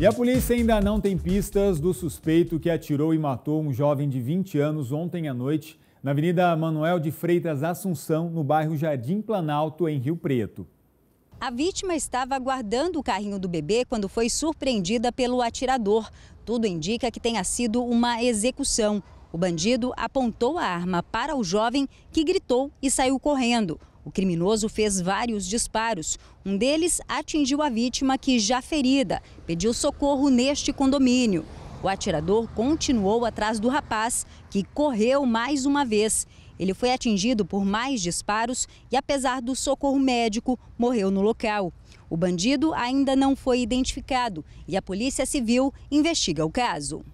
E a polícia ainda não tem pistas do suspeito que atirou e matou um jovem de 20 anos ontem à noite na Avenida Manuel de Freitas Assunção, no bairro Jardim Planalto, em Rio Preto. A vítima estava aguardando o carrinho do bebê quando foi surpreendida pelo atirador. Tudo indica que tenha sido uma execução. O bandido apontou a arma para o jovem, que gritou e saiu correndo. O criminoso fez vários disparos. Um deles atingiu a vítima, que já ferida, pediu socorro neste condomínio. O atirador continuou atrás do rapaz, que correu mais uma vez. Ele foi atingido por mais disparos e, apesar do socorro médico, morreu no local. O bandido ainda não foi identificado e a Polícia Civil investiga o caso.